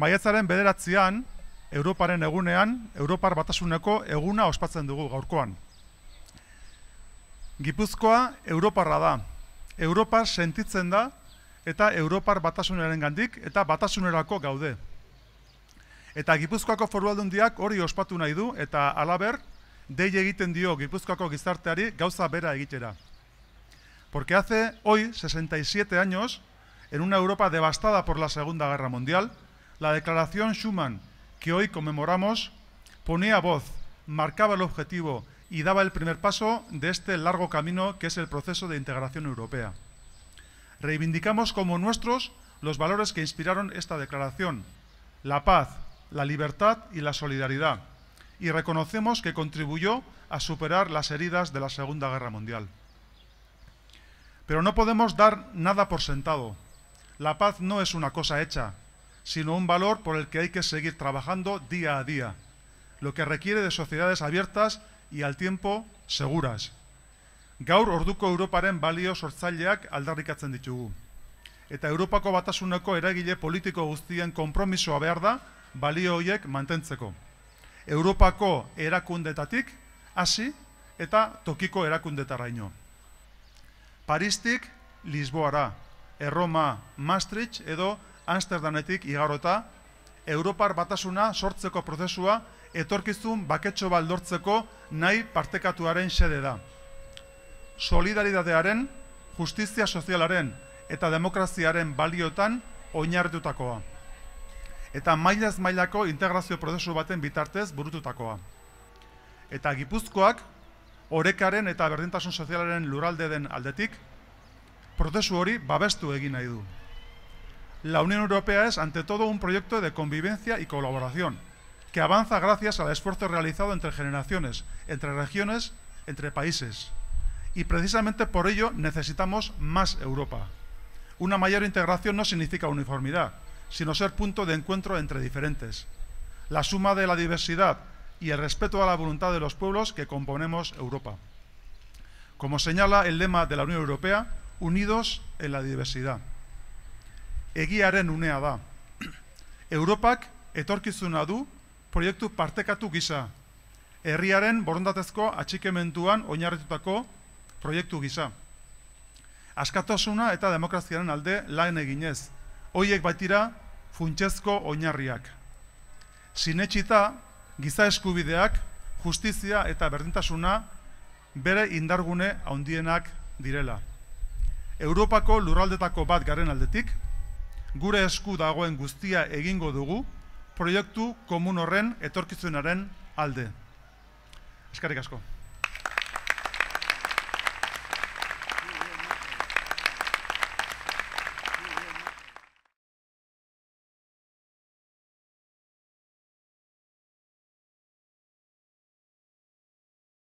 Maiatzaren bederatzean, Europaren egunean, Europar batasuneko eguna ospatzen dugu gaurkoan. Gipuzkoa Europarra da. Europa sentitzen da eta Europar batasunaren gandik eta batasunerako gaude. Eta Gipuzkoako foru aldundiak hori ospatu nahi du eta alaber, dei egiten dio Gipuzkoako gizarteari gauza bera egitera. Porque hace hoy 67 años, en una Europa devastada por la Segunda Guerra Mundial, La declaración Schuman, que hoy conmemoramos, ponía voz, marcaba el objetivo y daba el primer paso de este largo camino que es el proceso de integración europea. Reivindicamos como nuestros los valores que inspiraron esta declaración, la paz, la libertad y la solidaridad, y reconocemos que contribuyó a superar las heridas de la Segunda Guerra Mundial. Pero no podemos dar nada por sentado. La paz no es una cosa hecha, sino un valor por el que hay que seguir trabajando día a día, lo que requiere de sociedades abiertas y al tiempo seguras. Gaur orduko Europaren balio sortzaileak aldarrikatzen ditugu. Eta Europako batasuneko eragile politiko guztien konpromisoa behar da balio horiek mantentzeko. Europako erakundetatik hasi eta tokiko erakundetaraino. Paristik Lisboara, Erroma, Maastricht edo Amsterdametik igarota, Europar batasuna sortzeko prozesua etorkizun baketxo baldortzeko nahi partekatuaren xede da. Solidaridadearen, justizia sozialaren eta demokraziaren baliotan oinarritutakoa. Eta mailaz mailako integrazio prozesu baten bitartez burututakoa. Eta Gipuzkoak orekaren eta berdintasun sozialaren lurralde den aldetik prozesu babestu La Unión Europea es, ante todo, un proyecto de convivencia y colaboración, que avanza gracias al esfuerzo realizado entre generaciones, entre regiones, entre países. Y precisamente por ello necesitamos más Europa. Una mayor integración no significa uniformidad, sino ser punto de encuentro entre diferentes. La suma de la diversidad y el respeto a la voluntad de los pueblos que componemos Europa. Como señala el lema de la Unión Europea, unidos en la diversidad. Egiaren unea da. Europak etorkizuna du proiektu partekatu gisa. Herriaren borondatezko atxikementuan oinarritutako proiektu gisa. Askatasuna eta demokraziaren alde lan eginez, hoiek baitira funtsezko oinarriak. Sinetxita giza eskubideak, justizia eta berdintasuna bere indargune handienak direla. Europako lurraldetako bat garen aldetik, gure esku dagoen guztia egingo dugu, proiektu komun horren etorkizunaren alde. Eskarrik asko.